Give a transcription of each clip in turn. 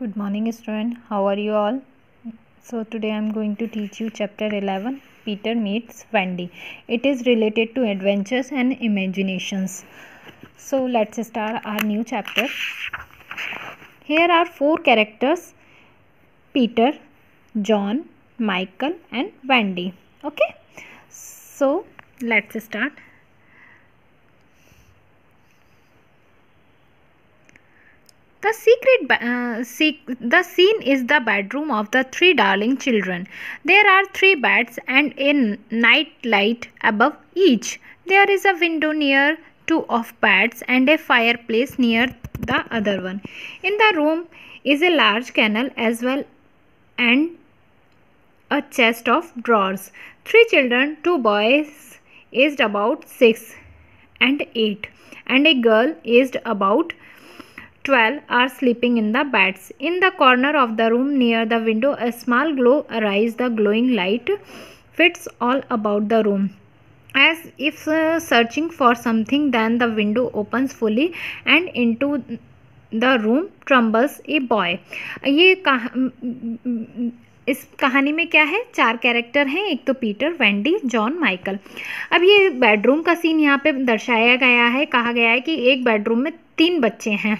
good morning student how are you all so today i'm going to teach you chapter 11 peter meets wendy it is related to adventures and imaginations so let's start our new chapter here are four characters peter john michael and wendy okay so let's start The secret, uh, the scene is the bedroom of the three darling children. There are three beds and in night light above each. There is a window near two of beds and a fireplace near the other one. In the room is a large kennel as well and a chest of drawers. Three children, two boys aged about 6 and 8 and a girl aged about 12 are sleeping in the beds. In the corner of the room near the window, a small glow arises. The glowing light fits all about the room. As if uh, searching for something, then the window opens fully and into the room tumbles a boy ये कहा इस कहानी में क्या है चार character हैं एक तो पीटर वेंडी जॉन माइकल अब ये बेडरूम का सीन यहाँ पे दर्शाया गया है कहा गया है कि एक बेडरूम में तीन बच्चे हैं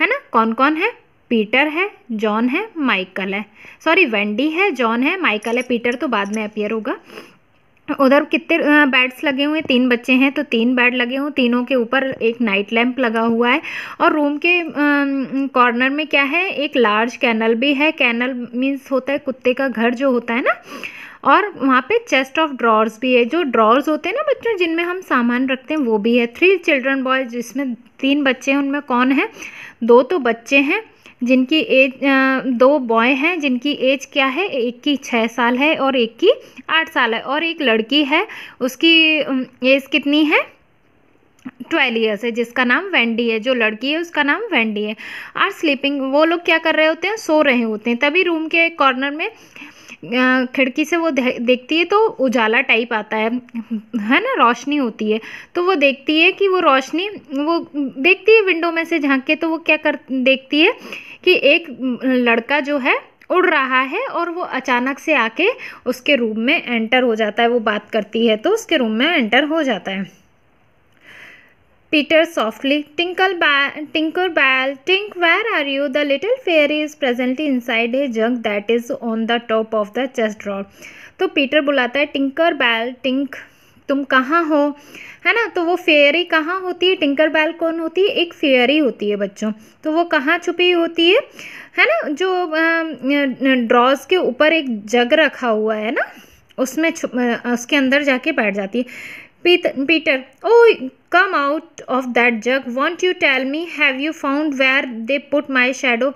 है ना कौन कौन है पीटर है जॉन है माइकल है सॉरी वेंडी है जॉन है माइकल है पीटर तो बाद में अपियर होगा उधर कितने बेड्स लगे हुए हैं तीन बच्चे हैं तो तीन बेड लगे हुए तीनों के ऊपर एक नाइट लैंप लगा हुआ है और रूम के कॉर्नर में क्या है एक लार्ज कैनल भी है कैनल मीन्स होता है कुत्ते का घर जो होता है ना और वहाँ पे चेस्ट ऑफ ड्रॉर्स भी है जो ड्रॉर्स होते हैं ना बच्चों जिनमें हम सामान रखते हैं वो भी है थ्री चिल्ड्रन बॉय जिसमें तीन बच्चे हैं उनमें कौन है दो तो बच्चे हैं जिनकी एज दो बॉय हैं जिनकी एज क्या है एक की छः साल है और एक की आठ साल है और एक लड़की है उसकी एज कितनी है ट्वेल्व ईयर्स है जिसका नाम वेंडी है जो लड़की है उसका नाम वेंडी है आर स्लीपिंग वो लोग क्या कर रहे होते हैं सो रहे होते हैं तभी रूम के कॉर्नर में खिड़की से वो देखती है तो उजाला टाइप आता है है ना रोशनी होती है तो वो देखती है कि वो रोशनी वो देखती है विंडो में से झांक के तो वो क्या कर देखती है कि एक लड़का जो है उड़ रहा है और वो अचानक से आके उसके रूम में एंटर हो जाता है वो बात करती है तो उसके रूम में एंटर हो जाता है Peter softly. Tinkle Bell, Tinkerbell, Bell, Tink, where are you? The little fairy is presently inside a jug that is on the top of the chest drawer. तो पीटर बुलाता है टिंकर बैल tank तुम कहाँ हो है ना तो वो फेयरी कहाँ होती है टिंकर बैल कौन होती है एक फेयरी होती है बच्चों तो वो कहाँ छुपी होती है है ना जो ड्रॉज के ऊपर एक जग रखा हुआ है ना उसमें छुप उसके अंदर जाके बैठ जाती है Peter oh come out of that jug won't you tell me have you found where they put my shadow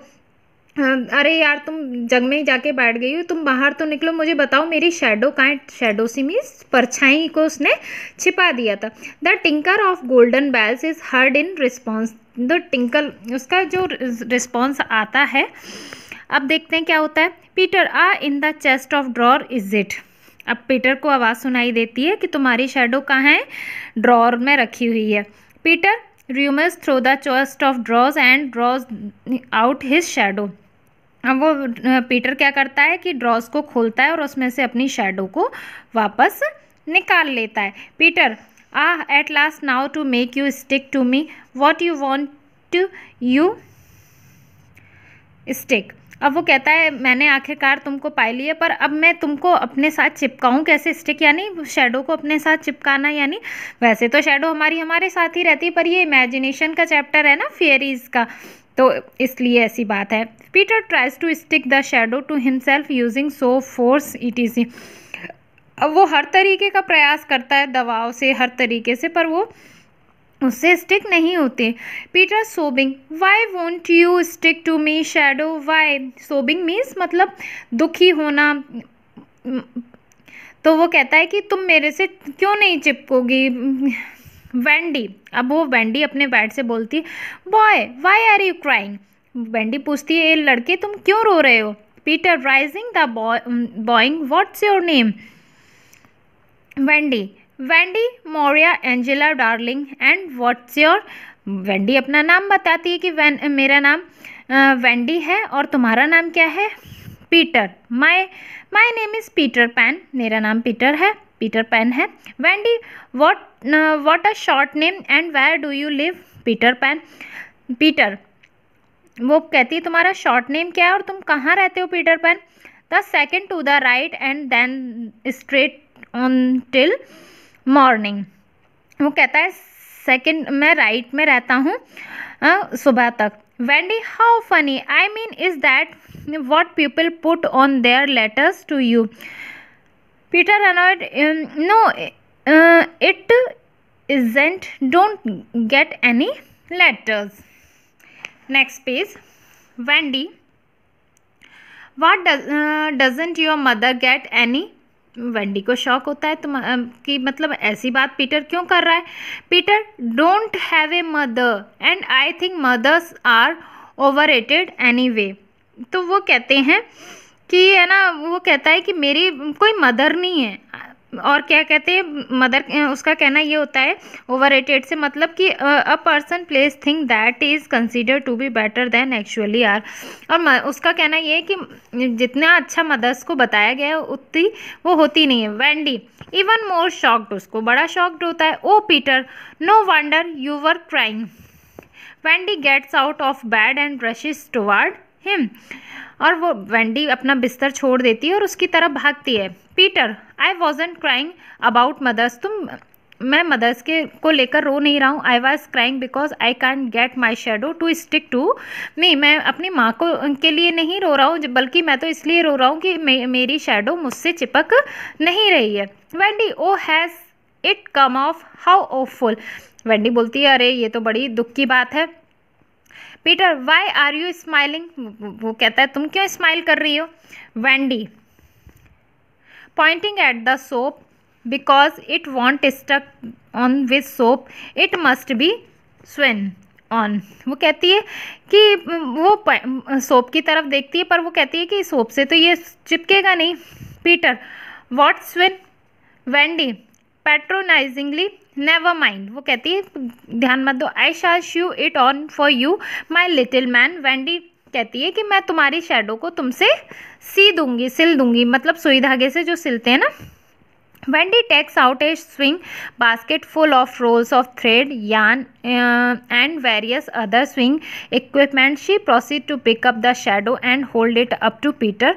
अरे यार तुम जग में ही जाके बैठ गई हो तुम बाहर तो निकलो मुझे बताओ मेरी शेडो का शेडो सी मीन्स परछाई को उसने छिपा दिया था the tinker of golden bells is heard in response the tinkle उसका जो रिस्पॉन्स आता है अब देखते हैं क्या होता है Peter ah in the chest of drawer is it अब पीटर को आवाज़ सुनाई देती है कि तुम्हारी शेडो कहाँ है ड्रॉर में रखी हुई है Peter rummages through the chest of drawers and draws out his shadow अब वो पीटर क्या करता है कि ड्रॉज को खोलता है और उसमें से अपनी शेडो को वापस निकाल लेता है Peter ah at last now to make you stick to me what you want you stick अब वो कहता है मैंने आखिरकार तुमको पाई लिया पर अब मैं तुमको अपने साथ चिपकाऊँ कैसे स्टिक यानी शेडो को अपने साथ चिपकाना यानी वैसे तो शेडो हमारी हमारे साथ ही रहती है पर ये इमेजिनेशन का चैप्टर है ना फियरीज का तो इसलिए ऐसी बात है Peter tries to stick the shadow to himself using so force it is अब वो हर तरीके का प्रयास करता है दबाव से हर तरीके से पर वो उससे स्टिक नहीं होते Peter sobbing why won't you stick to me shadow why sobbing means मतलब दुखी होना तो वो कहता है कि तुम मेरे से क्यों नहीं चिपकोगी वेंडी अब वो वेंडी अपने बैट से बोलती boy why are you crying Wendy पूछती है लड़के तुम क्यों रो रहे हो Peter rising the bowing what's your name Wendy Wendy Moira Angela Darling and what's your Wendy अपना नाम बताती है कि वैन मेरा नाम वेंडी है और तुम्हारा नाम क्या है Peter my my name is Peter Pan मेरा नाम पीटर है पीटर पैन है Wendy what what a short name and where do you live Peter Pan Peter वो कहती है तुम्हारा शॉर्ट नेम क्या है और तुम कहाँ रहते हो Peter Pan the second to the right and then straight on till morning वो कहता है सेकेंड मैं राइट में रहता हूँ सुबह तक Wendy how funny I mean is that what people put on their letters to you Peter annoyed no it isn't don't get any letters next page Wendy what doesn't your mother get any Wendy को शौक होता है तुम तो कि मतलब ऐसी बात पीटर क्यों कर रहा है Peter don't have a mother and I think mothers are overrated anyway तो वो कहते हैं कि है ना वो कहता है कि मेरी कोई मदर नहीं है और क्या कहते हैं मदर उसका कहना ये होता है ओवर से मतलब कि a person place think that is consider to be better than actually are और उसका कहना ये है कि जितना अच्छा मदर्स को बताया गया है उतनी वो होती नहीं है वैंडी इवन मोर शॉक्ड उसको बड़ा शॉक्ड होता है oh Peter no wonder you were crying Wendy gets out of bed and rushes toward him और वो वेंडी अपना बिस्तर छोड़ देती है और उसकी तरफ भागती है Peter I wasn't crying about mothers तुम मैं मदर्स के को लेकर रो नहीं रहा हूँ I was crying because I can get my shadow to stick to me मैं अपनी माँ को के लिए नहीं रो रहा हूँ बल्कि मैं तो इसलिए रो रहा हूँ कि मे, मेरी शेडो मुझसे चिपक नहीं रही है Wendy oh has it come off how awful Wendy बोलती है अरे ये तो बड़ी दुख की बात है Peter why are you smiling वो कहता है तुम क्यों स्माइल कर रही हो Wendy pointing at the soap because it won't stuck on with soap it must be swim on वो कहती है कि वो सोप की तरफ देखती है पर वो कहती है कि सोप से तो ये चिपकेगा नहीं Peter what's win Wendy patronisingly never mind वो कहती है ध्यान मत दो I shall sew it on for you my little man Wendy कहती है कि मैं तुम्हारी शेडो को तुमसे सी दूंगी सिल दूंगी मतलब सुई धागे से जो सिलते हैं ना Wendy takes out a sewing basket full of rolls of thread yarn and various other sewing equipment she proceed to pick up the shadow and hold it up to Peter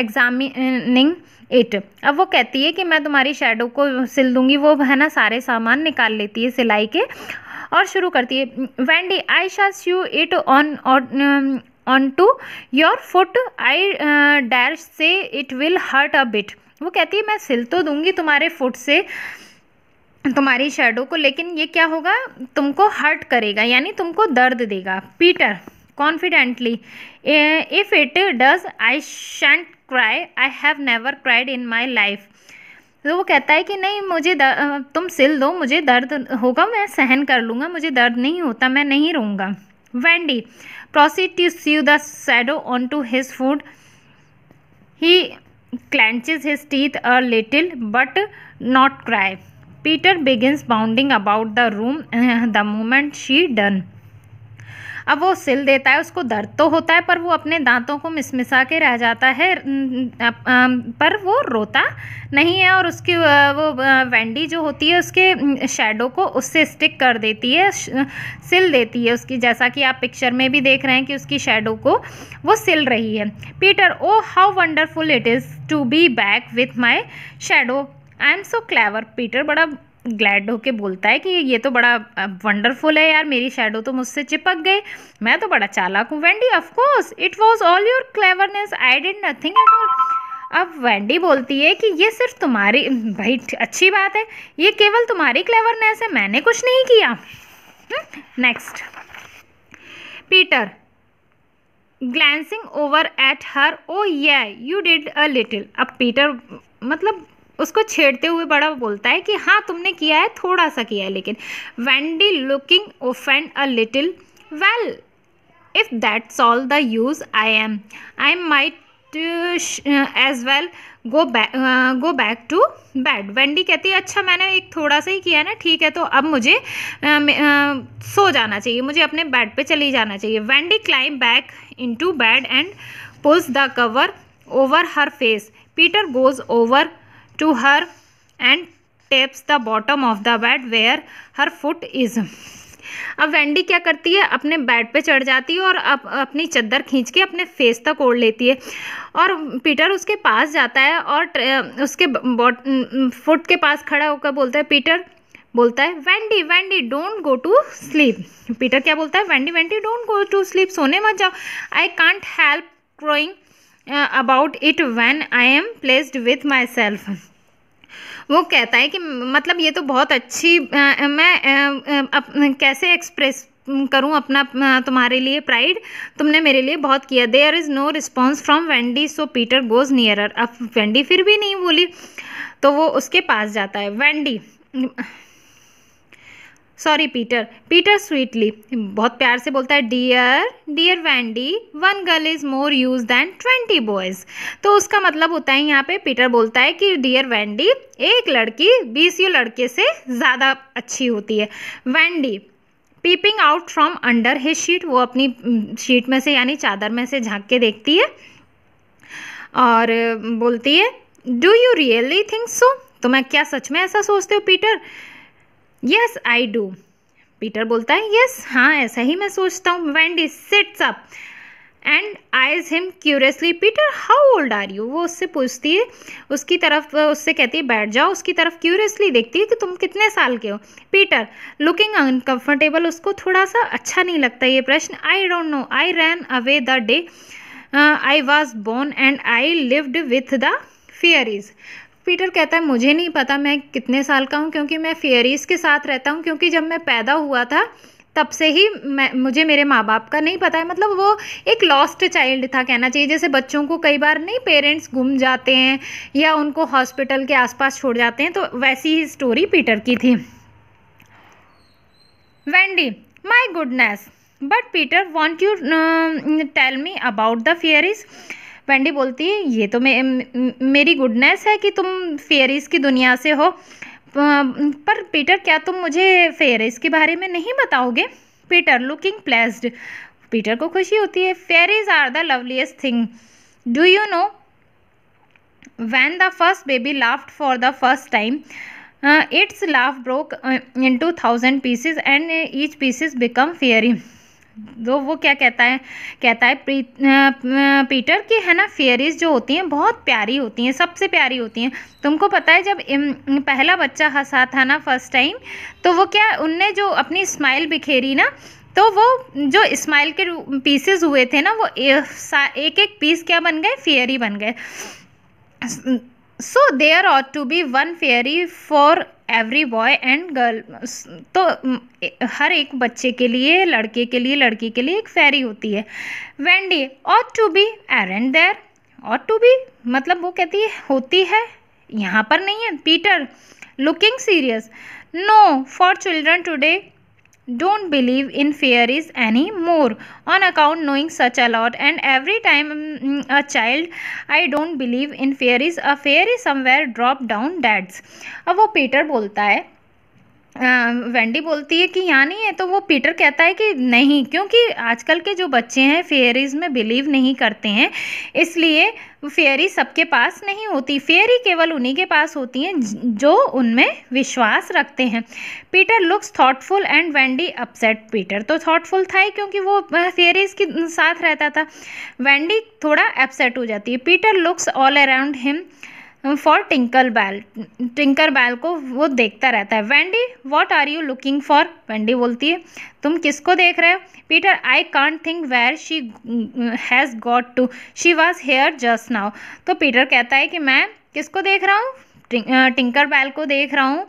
examining it अब वो कहती है कि मैं तुम्हारी shadow को सिल दूंगी वो है ना सारे सामान निकाल लेती है सिलाई के और शुरू करती है Wendy I shall sew it on on to your foot I dare say it will hurt a bit वो कहती है मैं सिल तो दूंगी तुम्हारे फुट से तुम्हारी शेडो को लेकिन ये क्या होगा तुमको हर्ट करेगा यानी तुमको दर्द देगा Peter confidently if it does I shan't cry I have never cried in my life तो वो कहता है कि नहीं मुझे तुम सिल दो मुझे दर्द होगा मैं सहन कर लूँगा मुझे दर्द नहीं होता मैं नहीं रहूँगा Wendy proceed to sew the shadow on to his foot he clenches his teeth a little but not cry Peter begins bounding about the room the moment she done अब वो सिल देता है उसको दर्द तो होता है पर वो अपने दांतों को मिसमिसा के रह जाता है पर वो रोता नहीं है और उसकी वो वेंडी जो होती है उसके शेडो को उससे स्टिक कर देती है सिल देती है उसकी जैसा कि आप पिक्चर में भी देख रहे हैं कि उसकी शेडो को वो सिल रही है Peter oh how wonderful it is to be back with my shadow I am so clever Peter बड़ा ग्लैड होके बोलता है कि ये तो बड़ा वंडरफुल है यार मेरी शेडो तो मुझसे चिपक गई मैं तो बड़ा चालाक हूँ Wendy of course it was all your cleverness I did nothing at all अब वेंडी बोलती है कि ये सिर्फ तुम्हारी भाई अच्छी बात है ये केवल तुम्हारी क्लेवरनेस है मैंने कुछ नहीं किया next Peter glancing over at her oh yes you did a little अब पीटर मतलब उसको छेड़ते हुए बड़ा बोलता है कि हाँ तुमने किया है थोड़ा सा किया है लेकिन Wendy looking offended a little well if that's all the use I am I my age well go back go back to bed Wendy कहती है अच्छा मैंने एक थोड़ा सा ही किया ना ठीक है तो अब मुझे uh, uh, सो जाना चाहिए मुझे अपने बेड पे चली जाना चाहिए Wendy climb back into bed and pulls the cover over her face Peter goes over to her and taps the bottom of the bed where her foot is अब Wendy क्या करती है अपने bed पे चढ़ जाती है और अप, अपनी चद्दर खींच के अपने फेस तक ओढ़ लेती है और पीटर उसके पास जाता है और उसके फुट के पास खड़ा होकर बोलता है पीटर बोलता है Wendy Wendy don't go to sleep Peter क्या बोलता है Wendy Wendy don't go to sleep सोने मत जाओ I can't help drawing about it when I am placed with my self वो कहता है कि मतलब ये तो बहुत अच्छी आ, uh, uh, मैं आ, uh, अप, कैसे एक्सप्रेस करूं अपना तुम्हारे लिए प्राइड तुमने मेरे लिए बहुत किया there is no response from Wendy so Peter goes nearer अब वेंडी फिर भी नहीं बोली तो वो उसके पास जाता है Wendy sorry Peter Peter sweetly बहुत प्यार से बोलता है dear dear Wendy one girl is more use than twenty boys तो उसका मतलब होता है यहाँ पे पीटर बोलता है कि डियर वैंडी एक लड़की बीस यू लड़के से ज़्यादा अच्छी होती है Wendy peeping out from under her sheet वो अपनी शीट में से यानी चादर में से झांक के देखती है और बोलती है do you really think so तो मैं क्या सच में ऐसा सोचते हो Peter yes I do Peter बोलता है यस हाँ ऐसा ही मैं सोचता हूँ Wendy sits up and eyes him curiously Peter how old are you वो उससे पूछती है उसकी तरफ उससे कहती है बैठ जाओ उसकी तरफ क्यूरियसली देखती है कि तुम कितने साल के हो पीटर लुकिंग अनकम्फर्टेबल उसको थोड़ा सा अच्छा नहीं लगता ये प्रश्न I don't know I ran away the day I was born and I lived with the fairies Peter कहता है मुझे नहीं पता मैं कितने साल का हूँ क्योंकि मैं फेयरीज के साथ रहता हूँ क्योंकि जब मैं पैदा हुआ था तब से ही मैं मुझे मेरे माँ बाप का नहीं पता है मतलब वो एक लॉस्ट चाइल्ड था कहना चाहिए जैसे बच्चों को कई बार नहीं पेरेंट्स गुम जाते हैं या उनको हॉस्पिटल के आसपास छोड़ जाते हैं तो वैसी ही स्टोरी पीटर की थी Wendy my goodness but Peter won't you tell me about the fairies Wendy बोलती है ये तो मे, मेरी गुडनेस है कि तुम फेयरीज की दुनिया से हो पर पीटर क्या तुम मुझे फेयरीज के बारे में नहीं बताओगे पीटर लुकिंग प्लेस्ड पीटर को खुशी होती है fairies are the loveliest thing do you know when the first baby laughed for the first time its laugh broke into thousand pieces and each pieces become fairy तो वो क्या कहता है कहता है पीटर की है ना फेयरीज जो होती हैं बहुत प्यारी होती हैं सबसे प्यारी होती हैं तुमको पता है जब पहला बच्चा हंसा था ना फर्स्ट टाइम तो वो क्या उनने जो अपनी स्माइल बिखेरी ना तो वो जो स्माइल के पीसेस हुए थे ना वो एक एक पीस क्या बन गए फेयरी बन गए so there ought to be one fairy for every boy and girl तो हर एक बच्चे के लिए लड़के के लिए लड़की के लिए एक फेरी होती है Wendy ought to be er and there ought to B मतलब वो कहती है होती है यहाँ पर नहीं है Peter looking serious no for children today don't believe in fairies anymore on account knowing such a lot and every time mm, a child i don't believe in fairies a fairy somewhere drop down dads अब वो Peter बोलता है Wendy बोलती है कि यहाँ नहीं है तो वो पीटर कहता है कि नहीं क्योंकि आजकल के जो बच्चे हैं फेयरीज में बिलीव नहीं करते हैं इसलिए फेयरी सबके पास नहीं होती फेयरी केवल उन्हीं के पास होती हैं जो उनमें विश्वास रखते हैं Peter looks thoughtful and Wendy upset Peter तो थॉटफुल था ही क्योंकि वो फेयरीज के साथ रहता था वेंडी थोड़ा अपसेट हो जाती है Peter looks all around him for tinkle bell Tinker Bell को वो देखता रहता है Wendy what are you looking for Wendy बोलती है तुम किसको देख रहे हो Peter I can't think where she has got to she was here just now तो पीटर कहता है कि मैं किसको देख रहा हूँ टिंकर बैल को देख रहा हूँ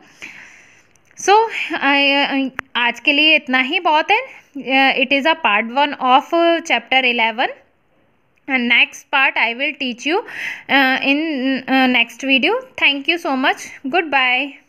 सो so, आज के लिए इतना ही बहुत है it is a part one of chapter eleven next part i will teach you uh, in uh, next video thank you so much goodbye